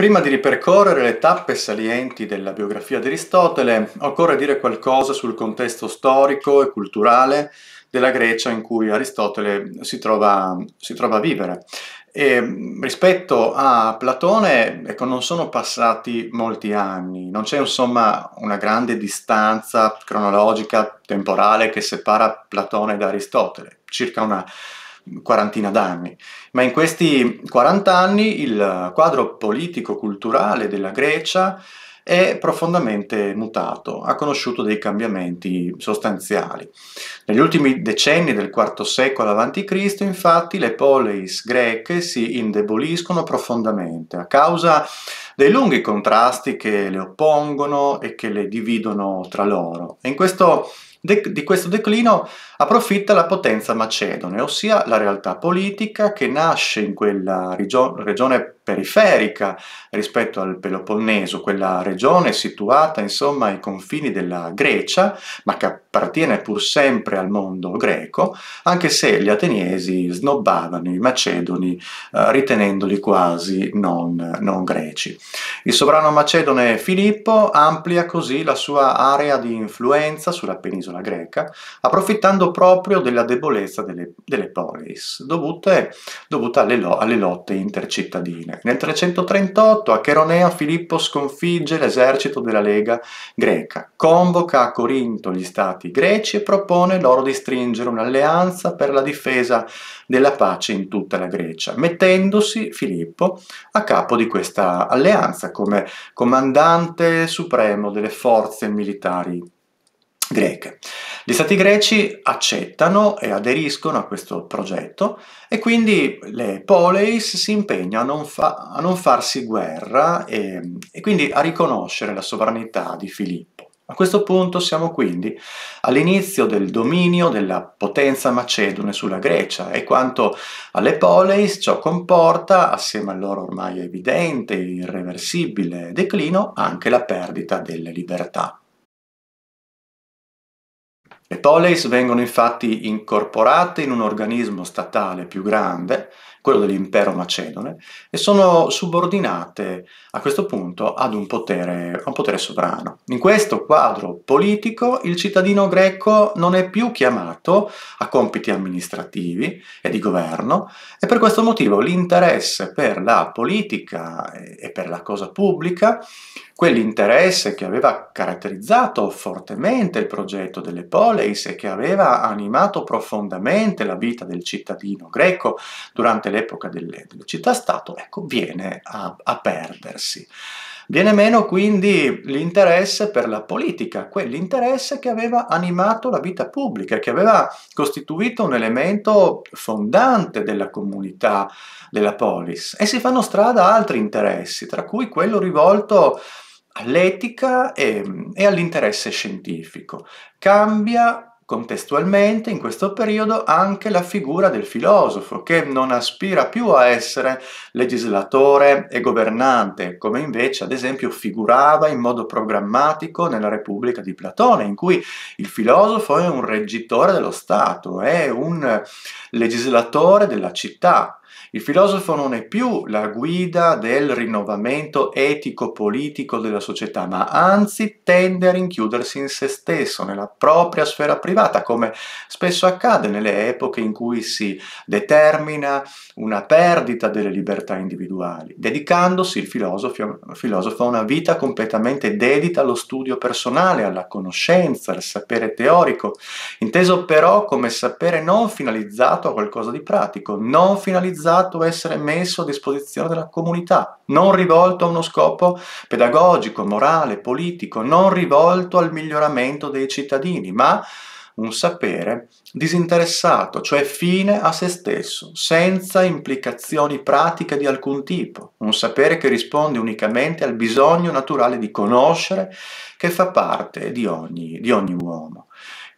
Prima di ripercorrere le tappe salienti della biografia di Aristotele, occorre dire qualcosa sul contesto storico e culturale della Grecia in cui Aristotele si trova, si trova a vivere. E rispetto a Platone, ecco, non sono passati molti anni, non c'è insomma una grande distanza cronologica, temporale che separa Platone da Aristotele, circa una quarantina d'anni, ma in questi 40 anni il quadro politico-culturale della Grecia è profondamente mutato, ha conosciuto dei cambiamenti sostanziali. Negli ultimi decenni del IV secolo a.C., infatti, le poleis greche si indeboliscono profondamente a causa dei lunghi contrasti che le oppongono e che le dividono tra loro. E in questo De di questo declino approfitta la potenza macedone, ossia la realtà politica che nasce in quella regione periferica rispetto al Peloponneso, quella regione situata insomma ai confini della Grecia, ma che appartiene pur sempre al mondo greco, anche se gli ateniesi snobbavano i macedoni eh, ritenendoli quasi non, non greci. Il sovrano macedone Filippo amplia così la sua area di influenza sulla penisola greca, approfittando proprio della debolezza delle, delle polis, dovute, dovuta alle, lo, alle lotte intercittadine. Nel 338 a Cheronea Filippo sconfigge l'esercito della Lega greca, convoca a Corinto gli stati greci e propone loro di stringere un'alleanza per la difesa della pace in tutta la Grecia, mettendosi Filippo a capo di questa alleanza come comandante supremo delle forze militari greche. Gli stati greci accettano e aderiscono a questo progetto e quindi le poleis si impegnano a non, fa a non farsi guerra e, e quindi a riconoscere la sovranità di Filippo. A questo punto siamo quindi all'inizio del dominio della potenza macedone sulla Grecia e quanto alle poleis ciò comporta, assieme al loro ormai evidente e irreversibile declino, anche la perdita delle libertà. Le polleis vengono infatti incorporate in un organismo statale più grande quello dell'impero macedone, e sono subordinate a questo punto ad un potere, un potere sovrano. In questo quadro politico il cittadino greco non è più chiamato a compiti amministrativi e di governo e per questo motivo l'interesse per la politica e per la cosa pubblica, quell'interesse che aveva caratterizzato fortemente il progetto delle poleis e che aveva animato profondamente la vita del cittadino greco durante le all'epoca delle, città-stato, ecco, viene a, a perdersi. Viene meno quindi l'interesse per la politica, quell'interesse che aveva animato la vita pubblica, che aveva costituito un elemento fondante della comunità della polis. E si fanno strada altri interessi, tra cui quello rivolto all'etica e, e all'interesse scientifico. Cambia Contestualmente, in questo periodo, anche la figura del filosofo, che non aspira più a essere legislatore e governante, come invece, ad esempio, figurava in modo programmatico nella Repubblica di Platone, in cui il filosofo è un reggitore dello Stato, è un legislatore della città, il filosofo non è più la guida del rinnovamento etico-politico della società, ma anzi tende a rinchiudersi in se stesso, nella propria sfera privata, come spesso accade nelle epoche in cui si determina una perdita delle libertà individuali, dedicandosi il filosofo, il filosofo a una vita completamente dedita allo studio personale, alla conoscenza, al sapere teorico, inteso però come sapere non finalizzato a qualcosa di pratico, non finalizzato utilizzato, essere messo a disposizione della comunità, non rivolto a uno scopo pedagogico, morale, politico, non rivolto al miglioramento dei cittadini, ma un sapere disinteressato, cioè fine a se stesso, senza implicazioni pratiche di alcun tipo, un sapere che risponde unicamente al bisogno naturale di conoscere che fa parte di ogni, di ogni uomo.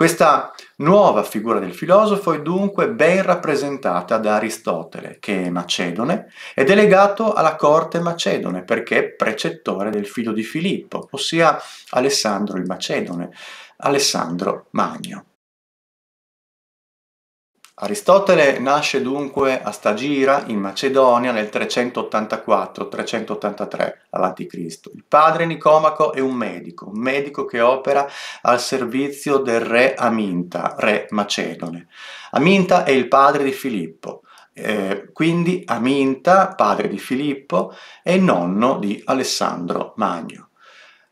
Questa nuova figura del filosofo è dunque ben rappresentata da Aristotele, che è macedone, ed è legato alla corte macedone perché è precettore del figlio di Filippo, ossia Alessandro il Macedone, Alessandro Magno. Aristotele nasce dunque a Stagira, in Macedonia, nel 384-383 a.C. Il padre Nicomaco è un medico, un medico che opera al servizio del re Aminta, re macedone. Aminta è il padre di Filippo, eh, quindi Aminta, padre di Filippo, è nonno di Alessandro Magno.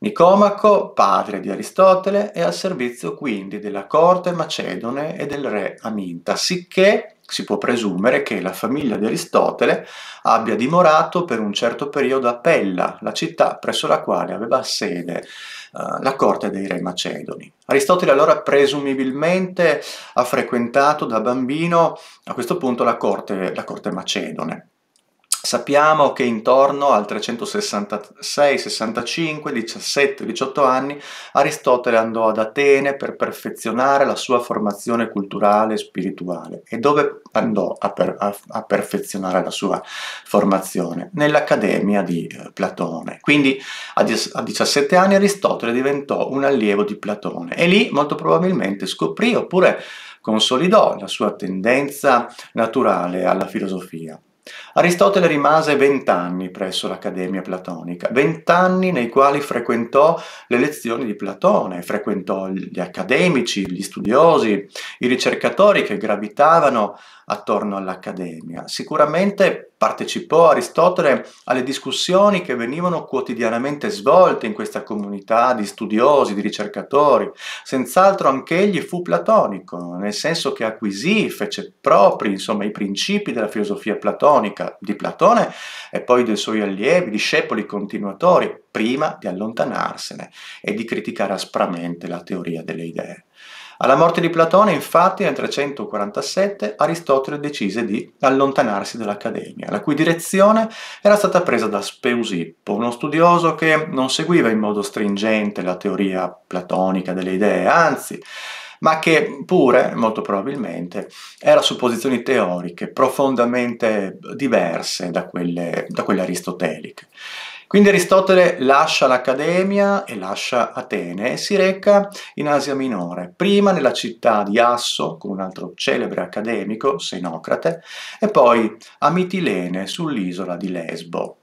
Nicomaco, padre di Aristotele, è al servizio quindi della corte macedone e del re Aminta, sicché si può presumere che la famiglia di Aristotele abbia dimorato per un certo periodo a Pella, la città presso la quale aveva sede eh, la corte dei re macedoni. Aristotele allora presumibilmente ha frequentato da bambino a questo punto la corte, la corte macedone. Sappiamo che intorno al 366-65, 17-18 anni, Aristotele andò ad Atene per perfezionare la sua formazione culturale e spirituale. E dove andò a, per, a, a perfezionare la sua formazione? Nell'Accademia di eh, Platone. Quindi a, a 17 anni Aristotele diventò un allievo di Platone e lì molto probabilmente scoprì oppure consolidò la sua tendenza naturale alla filosofia. Aristotele rimase vent'anni presso l'Accademia Platonica, vent'anni nei quali frequentò le lezioni di Platone, frequentò gli accademici, gli studiosi, i ricercatori che gravitavano attorno all'Accademia. Sicuramente Partecipò Aristotele alle discussioni che venivano quotidianamente svolte in questa comunità di studiosi, di ricercatori. Senz'altro anch'egli fu platonico, nel senso che acquisì, fece propri insomma, i principi della filosofia platonica di Platone e poi dei suoi allievi, discepoli continuatori, prima di allontanarsene e di criticare aspramente la teoria delle idee. Alla morte di Platone, infatti, nel 347 Aristotele decise di allontanarsi dall'Accademia, la cui direzione era stata presa da Speusippo, uno studioso che non seguiva in modo stringente la teoria platonica delle idee, anzi ma che pure, molto probabilmente, era su posizioni teoriche profondamente diverse da quelle, da quelle aristoteliche. Quindi Aristotele lascia l'Accademia e lascia Atene e si reca in Asia Minore, prima nella città di Asso con un altro celebre accademico, Senocrate, e poi a Mitilene sull'isola di Lesbo.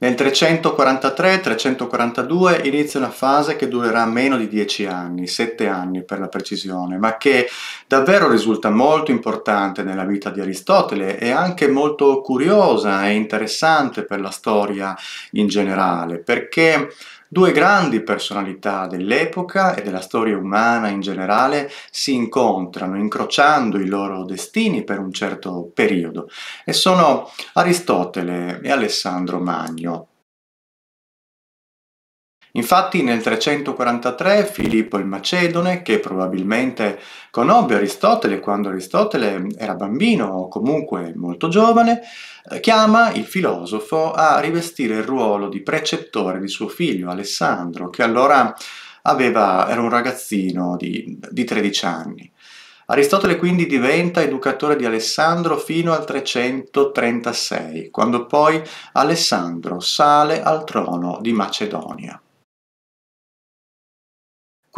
Nel 343-342 inizia una fase che durerà meno di 10 anni, 7 anni per la precisione, ma che davvero risulta molto importante nella vita di Aristotele e anche molto curiosa e interessante per la storia in generale, perché Due grandi personalità dell'epoca e della storia umana in generale si incontrano incrociando i loro destini per un certo periodo e sono Aristotele e Alessandro Magno. Infatti nel 343 Filippo il Macedone, che probabilmente conobbe Aristotele quando Aristotele era bambino o comunque molto giovane, eh, chiama il filosofo a rivestire il ruolo di precettore di suo figlio Alessandro, che allora aveva, era un ragazzino di, di 13 anni. Aristotele quindi diventa educatore di Alessandro fino al 336, quando poi Alessandro sale al trono di Macedonia.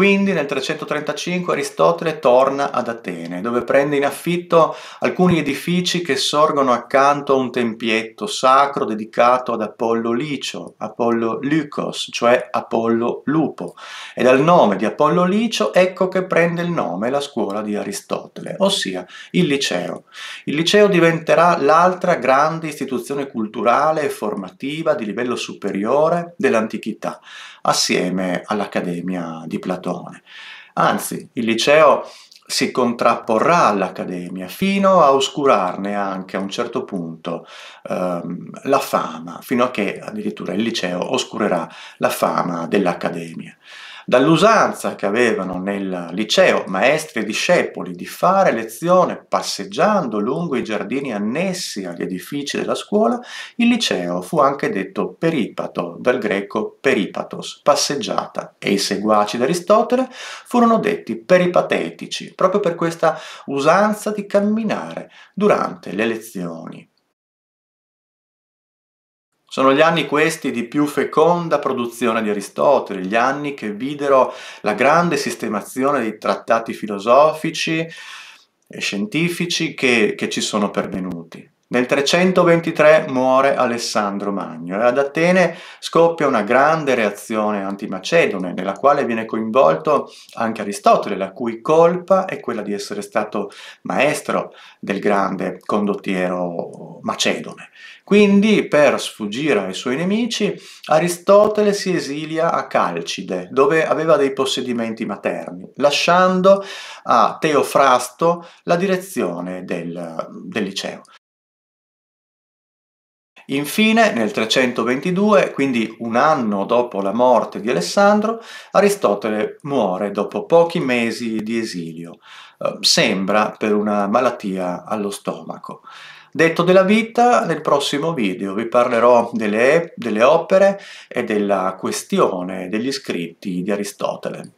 Quindi nel 335 Aristotele torna ad Atene, dove prende in affitto alcuni edifici che sorgono accanto a un tempietto sacro dedicato ad Apollo Licio, Apollo Lycos, cioè Apollo Lupo. E dal nome di Apollo Licio ecco che prende il nome la scuola di Aristotele, ossia il liceo. Il liceo diventerà l'altra grande istituzione culturale e formativa di livello superiore dell'antichità, assieme all'Accademia di Platone. Anzi, il liceo si contrapporrà all'Accademia fino a oscurarne anche a un certo punto ehm, la fama, fino a che addirittura il liceo oscurerà la fama dell'Accademia dall'usanza che avevano nel liceo maestri e discepoli di fare lezione passeggiando lungo i giardini annessi agli edifici della scuola, il liceo fu anche detto peripato, dal greco peripatos, passeggiata, e i seguaci di Aristotele furono detti peripatetici, proprio per questa usanza di camminare durante le lezioni. Sono gli anni questi di più feconda produzione di Aristotele, gli anni che videro la grande sistemazione dei trattati filosofici e scientifici che, che ci sono pervenuti. Nel 323 muore Alessandro Magno e ad Atene scoppia una grande reazione antimacedone nella quale viene coinvolto anche Aristotele, la cui colpa è quella di essere stato maestro del grande condottiero macedone. Quindi, per sfuggire ai suoi nemici, Aristotele si esilia a Calcide, dove aveva dei possedimenti materni, lasciando a Teofrasto la direzione del, del liceo. Infine, nel 322, quindi un anno dopo la morte di Alessandro, Aristotele muore dopo pochi mesi di esilio, eh, sembra per una malattia allo stomaco. Detto della vita, nel prossimo video vi parlerò delle, delle opere e della questione degli scritti di Aristotele.